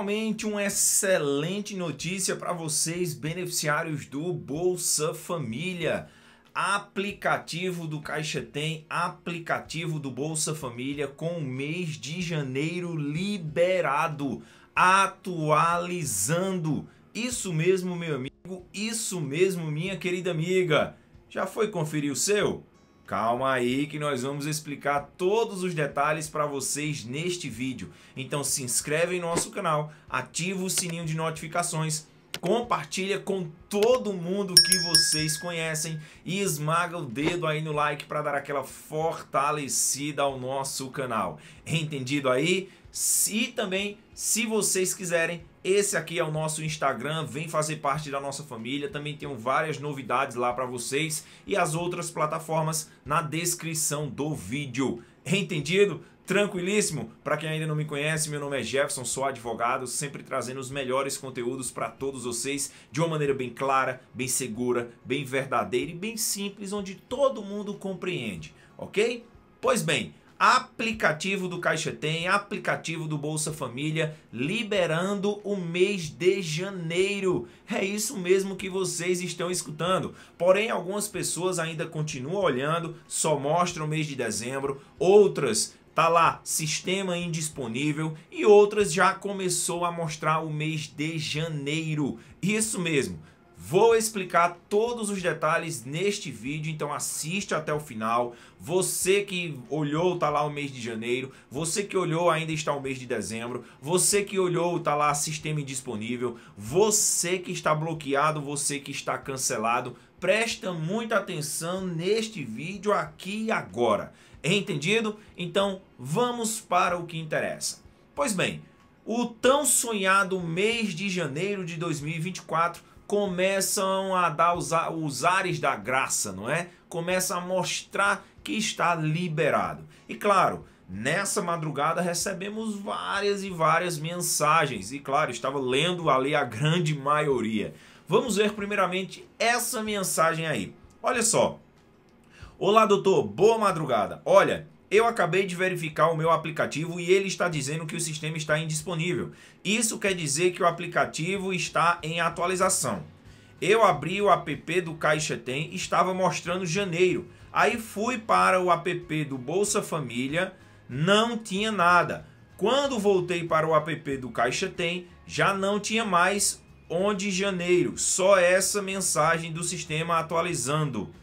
Finalmente, uma excelente notícia para vocês, beneficiários do Bolsa Família. Aplicativo do Caixa Tem, aplicativo do Bolsa Família com o mês de janeiro liberado, atualizando. Isso mesmo, meu amigo, isso mesmo, minha querida amiga. Já foi conferir o seu? Calma aí que nós vamos explicar todos os detalhes para vocês neste vídeo. Então se inscreve em nosso canal, ativa o sininho de notificações, compartilha com todo mundo que vocês conhecem e esmaga o dedo aí no like para dar aquela fortalecida ao nosso canal. Entendido aí? Se também, se vocês quiserem, esse aqui é o nosso Instagram, vem fazer parte da nossa família. Também tenho várias novidades lá para vocês e as outras plataformas na descrição do vídeo. Entendido? Tranquilíssimo? Para quem ainda não me conhece, meu nome é Jefferson, sou advogado, sempre trazendo os melhores conteúdos para todos vocês de uma maneira bem clara, bem segura, bem verdadeira e bem simples, onde todo mundo compreende, ok? Pois bem, aplicativo do Caixa Tem, aplicativo do Bolsa Família, liberando o mês de janeiro. É isso mesmo que vocês estão escutando. Porém, algumas pessoas ainda continuam olhando, só mostram o mês de dezembro, outras tá lá sistema indisponível e outras já começou a mostrar o mês de janeiro. Isso mesmo. Vou explicar todos os detalhes neste vídeo, então assiste até o final. Você que olhou tá lá o mês de janeiro, você que olhou ainda está o mês de dezembro, você que olhou tá lá sistema indisponível, você que está bloqueado, você que está cancelado, presta muita atenção neste vídeo aqui e agora. Entendido? Então vamos para o que interessa. Pois bem, o tão sonhado mês de janeiro de 2024 começam a dar os, os ares da graça, não é? Começa a mostrar que está liberado. E claro, Nessa madrugada recebemos várias e várias mensagens e, claro, estava lendo ali a grande maioria. Vamos ver primeiramente essa mensagem aí. Olha só. Olá, doutor, boa madrugada. Olha, eu acabei de verificar o meu aplicativo e ele está dizendo que o sistema está indisponível. Isso quer dizer que o aplicativo está em atualização. Eu abri o app do Caixa Tem, estava mostrando janeiro. Aí fui para o app do Bolsa Família, não tinha nada. Quando voltei para o app do Caixa Tem, já não tinha mais onde janeiro, só essa mensagem do sistema atualizando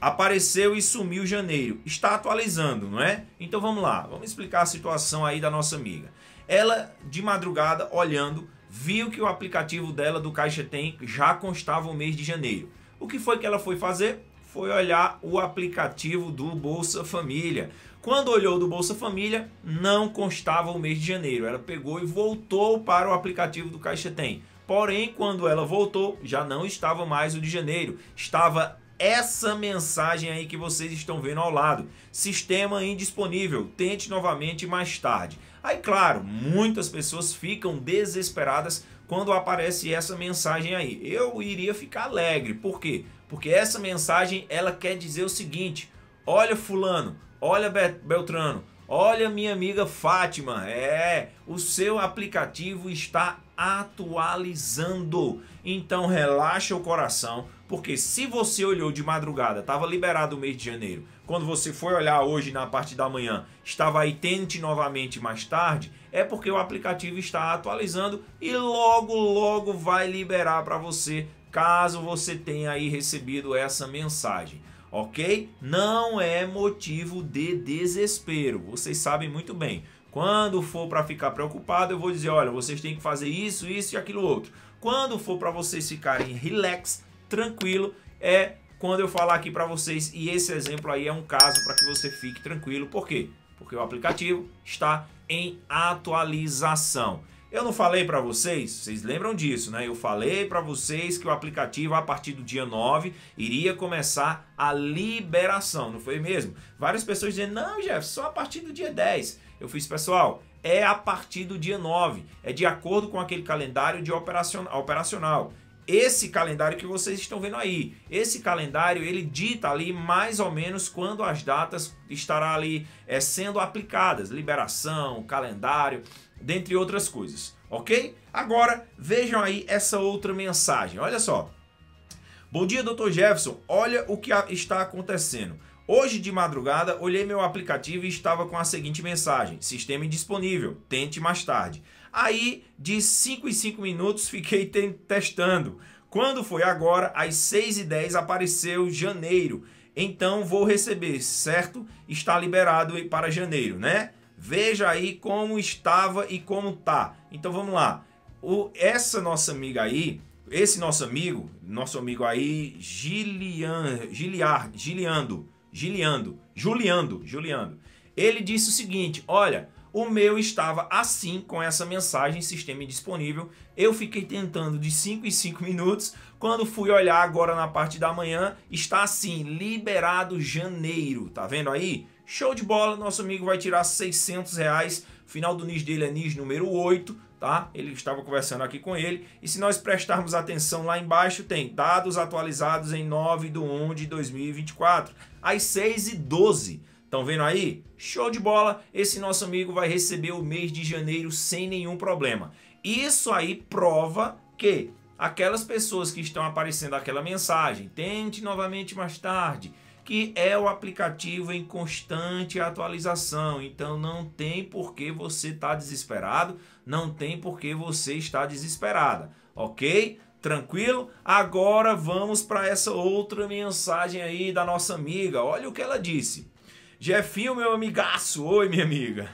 apareceu e sumiu janeiro. Está atualizando, não é? Então vamos lá, vamos explicar a situação aí da nossa amiga. Ela, de madrugada, olhando, viu que o aplicativo dela do Caixa Tem já constava o mês de janeiro. O que foi que ela foi fazer? Foi olhar o aplicativo do Bolsa Família. Quando olhou do Bolsa Família, não constava o mês de janeiro. Ela pegou e voltou para o aplicativo do Caixa Tem. Porém, quando ela voltou, já não estava mais o de janeiro, estava essa mensagem aí que vocês estão vendo ao lado. Sistema indisponível, tente novamente mais tarde. Aí, claro, muitas pessoas ficam desesperadas quando aparece essa mensagem aí. Eu iria ficar alegre, por quê? Porque essa mensagem ela quer dizer o seguinte: olha fulano, olha Beltrano, olha minha amiga Fátima, é, o seu aplicativo está atualizando. Então relaxa o coração porque se você olhou de madrugada, estava liberado o mês de janeiro, quando você foi olhar hoje na parte da manhã, estava aí tente novamente mais tarde, é porque o aplicativo está atualizando e logo logo vai liberar para você, caso você tenha aí recebido essa mensagem. OK? Não é motivo de desespero. Vocês sabem muito bem. Quando for para ficar preocupado, eu vou dizer, olha, vocês têm que fazer isso, isso e aquilo outro. Quando for para vocês ficarem relax, tranquilo é quando eu falar aqui para vocês. E esse exemplo aí é um caso para que você fique tranquilo. Por quê? Porque o aplicativo está em atualização. Eu não falei para vocês, vocês lembram disso, né? Eu falei para vocês que o aplicativo a partir do dia 9 iria começar a liberação, não foi mesmo? Várias pessoas dizem "Não, Jeff, só a partir do dia 10". Eu fiz, pessoal, é a partir do dia 9, é de acordo com aquele calendário de operacional esse calendário que vocês estão vendo aí. Esse calendário ele dita ali mais ou menos quando as datas estará ali é, sendo aplicadas, liberação, calendário, dentre outras coisas, ok? Agora vejam aí essa outra mensagem, olha só. Bom dia, Dr. Jefferson. Olha o que está acontecendo. Hoje de madrugada, olhei meu aplicativo e estava com a seguinte mensagem: Sistema indisponível, tente mais tarde. Aí, de 5 em 5 minutos, fiquei testando. Quando foi agora, às 6 e 10 apareceu janeiro. Então vou receber, certo? Está liberado para janeiro, né? Veja aí como estava e como tá. Então vamos lá. O, essa nossa amiga aí, esse nosso amigo, nosso amigo aí, Gilian, Giliar, Giliando, Giliando, Juliando, Juliando. Ele disse o seguinte: olha, o meu estava assim com essa mensagem sistema indisponível. Eu fiquei tentando de 5 em 5 minutos. Quando fui olhar agora na parte da manhã, está assim, liberado janeiro, tá vendo aí? Show de bola, nosso amigo vai tirar 600 reais. Final do NIS dele é NIS número 8, tá? Ele estava conversando aqui com ele. E se nós prestarmos atenção lá embaixo, tem dados atualizados em 9 de 1 de 2024, às 6 e 12 Estão vendo aí? Show de bola! Esse nosso amigo vai receber o mês de janeiro sem nenhum problema. Isso aí prova que aquelas pessoas que estão aparecendo aquela mensagem, tente novamente mais tarde, que é o aplicativo em constante atualização. Então não tem por que você estar tá desesperado, não tem por que você estar desesperada, ok? Tranquilo? Agora vamos para essa outra mensagem aí da nossa amiga. Olha o que ela disse. Jefinho, meu amigaço, oi minha amiga.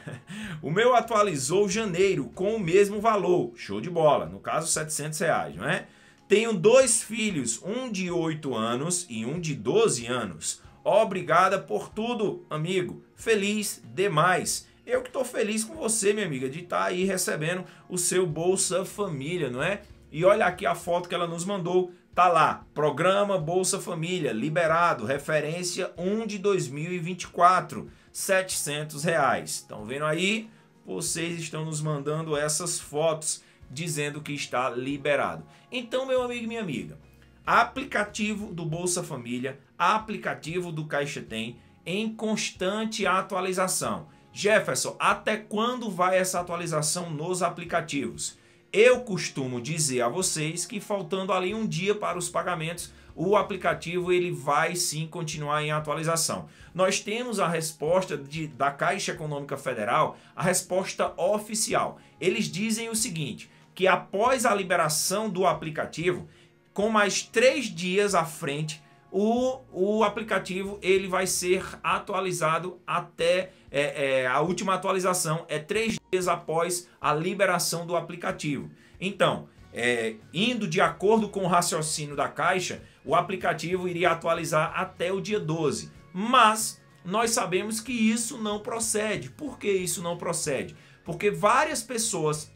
O meu atualizou janeiro com o mesmo valor, show de bola, no caso 700 reais, não é? Tenho dois filhos, um de 8 anos e um de 12 anos. Obrigada por tudo, amigo. Feliz demais. Eu que estou feliz com você, minha amiga, de estar tá aí recebendo o seu Bolsa Família, não é? E olha aqui a foto que ela nos mandou Tá lá, programa Bolsa Família, liberado, referência 1 de 2024, 700 reais. Estão vendo aí? Vocês estão nos mandando essas fotos dizendo que está liberado. Então, meu amigo e minha amiga, aplicativo do Bolsa Família, aplicativo do Caixa Tem em constante atualização. Jefferson, até quando vai essa atualização nos aplicativos? Eu costumo dizer a vocês que faltando ali um dia para os pagamentos, o aplicativo ele vai sim continuar em atualização. Nós temos a resposta de, da Caixa Econômica Federal, a resposta oficial. Eles dizem o seguinte, que após a liberação do aplicativo, com mais três dias à frente, o, o aplicativo ele vai ser atualizado até é, é, a última atualização, é três dias após a liberação do aplicativo. Então, é, indo de acordo com o raciocínio da Caixa, o aplicativo iria atualizar até o dia 12. Mas nós sabemos que isso não procede. Por que isso não procede? Porque várias pessoas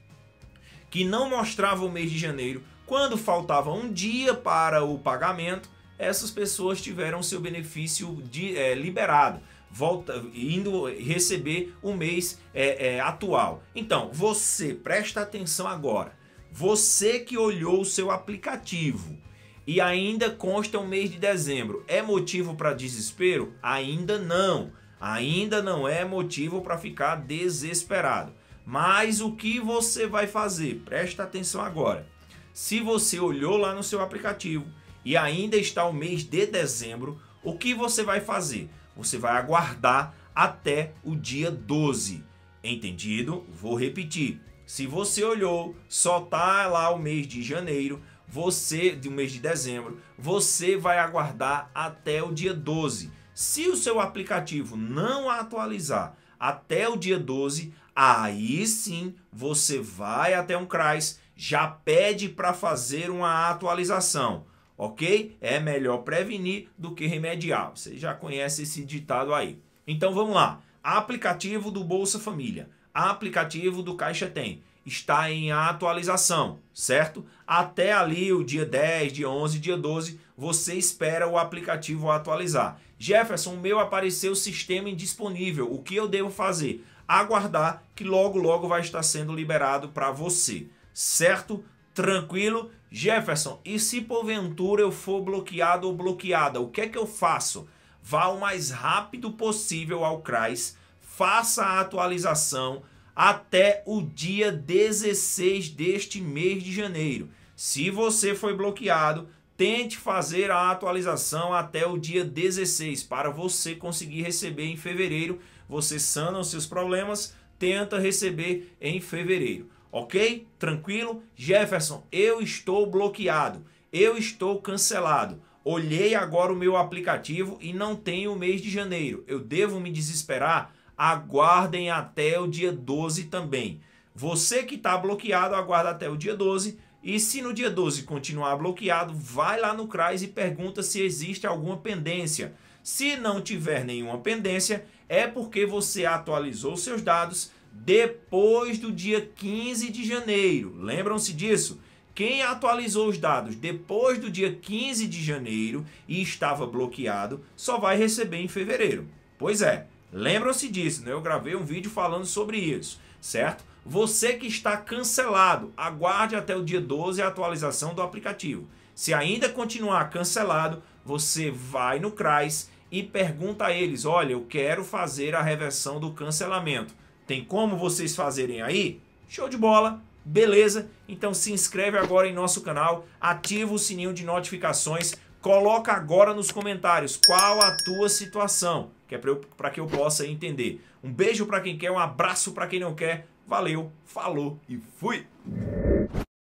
que não mostravam o mês de janeiro, quando faltava um dia para o pagamento, essas pessoas tiveram seu benefício de, é, liberado volta, indo receber o mês é, é, atual. Então, você presta atenção agora. Você que olhou o seu aplicativo e ainda consta o mês de dezembro, é motivo para desespero? Ainda não. Ainda não é motivo para ficar desesperado. Mas o que você vai fazer? Presta atenção agora. Se você olhou lá no seu aplicativo e ainda está o mês de dezembro, o que você vai fazer? Você vai aguardar até o dia 12. Entendido? Vou repetir. Se você olhou, só tá lá o mês de janeiro, você um mês de dezembro, você vai aguardar até o dia 12. Se o seu aplicativo não atualizar até o dia 12, aí sim você vai até um CRAS, já pede para fazer uma atualização ok? É melhor prevenir do que remediar. Você já conhece esse ditado aí. Então vamos lá. Aplicativo do Bolsa Família, aplicativo do Caixa Tem, está em atualização, certo? Até ali o dia 10, dia 11, dia 12, você espera o aplicativo atualizar. Jefferson, meu apareceu sistema indisponível. O que eu devo fazer? Aguardar que logo logo vai estar sendo liberado para você, certo? Tranquilo? Jefferson, e se porventura eu for bloqueado ou bloqueada, o que é que eu faço? Vá o mais rápido possível ao CRAS, faça a atualização até o dia 16 deste mês de janeiro. Se você foi bloqueado, tente fazer a atualização até o dia 16 para você conseguir receber em fevereiro. Você sana os seus problemas, tenta receber em fevereiro. Ok? Tranquilo? Jefferson, eu estou bloqueado. Eu estou cancelado. Olhei agora o meu aplicativo e não tenho o mês de janeiro. Eu devo me desesperar? Aguardem até o dia 12 também. Você que está bloqueado, aguarda até o dia 12. E se no dia 12 continuar bloqueado, vai lá no CRAS e pergunta se existe alguma pendência. Se não tiver nenhuma pendência, é porque você atualizou seus dados, depois do dia 15 de janeiro. Lembram-se disso? Quem atualizou os dados depois do dia 15 de janeiro e estava bloqueado, só vai receber em fevereiro. Pois é, lembram-se disso, né? Eu gravei um vídeo falando sobre isso, certo? Você que está cancelado, aguarde até o dia 12 a atualização do aplicativo. Se ainda continuar cancelado, você vai no CRAS e pergunta a eles: olha, eu quero fazer a reversão do cancelamento. Tem como vocês fazerem aí? Show de bola! Beleza? Então se inscreve agora em nosso canal, ativa o sininho de notificações, coloca agora nos comentários qual a tua situação, que é para que eu possa entender. Um beijo para quem quer, um abraço para quem não quer. Valeu, falou e fui!